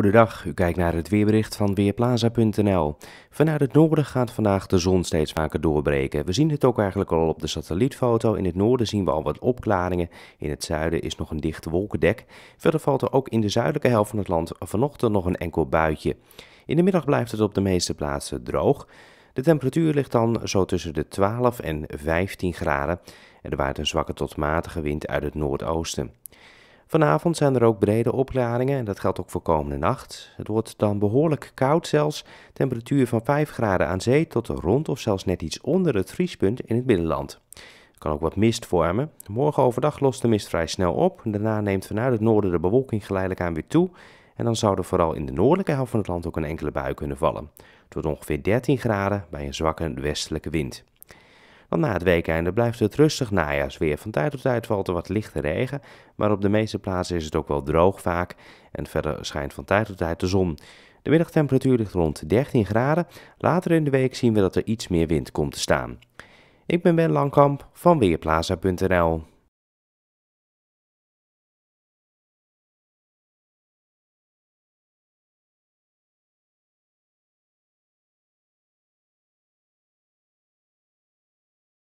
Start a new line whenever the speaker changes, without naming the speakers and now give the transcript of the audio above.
Goedendag, u kijkt naar het weerbericht van Weerplaza.nl. Vanuit het noorden gaat vandaag de zon steeds vaker doorbreken. We zien het ook eigenlijk al op de satellietfoto. In het noorden zien we al wat opklaringen. In het zuiden is nog een dicht wolkendek. Verder valt er ook in de zuidelijke helft van het land vanochtend nog een enkel buitje. In de middag blijft het op de meeste plaatsen droog. De temperatuur ligt dan zo tussen de 12 en 15 graden. En er waait een zwakke tot matige wind uit het noordoosten. Vanavond zijn er ook brede opklaringen en dat geldt ook voor komende nacht. Het wordt dan behoorlijk koud zelfs, temperatuur van 5 graden aan zee tot rond of zelfs net iets onder het vriespunt in het binnenland. Er kan ook wat mist vormen. Morgen overdag lost de mist vrij snel op. Daarna neemt vanuit het noorden de bewolking geleidelijk aan weer toe. En dan zou er vooral in de noordelijke helft van het land ook een enkele bui kunnen vallen. Het wordt ongeveer 13 graden bij een zwakke westelijke wind. Want na het weekende blijft het rustig najaarsweer. Van tijd tot tijd valt er wat lichte regen, maar op de meeste plaatsen is het ook wel droog vaak. En verder schijnt van tijd tot tijd de zon. De middagtemperatuur ligt rond 13 graden. Later in de week zien we dat er iets meer wind komt te staan. Ik ben Ben Langkamp van Weerplaza.nl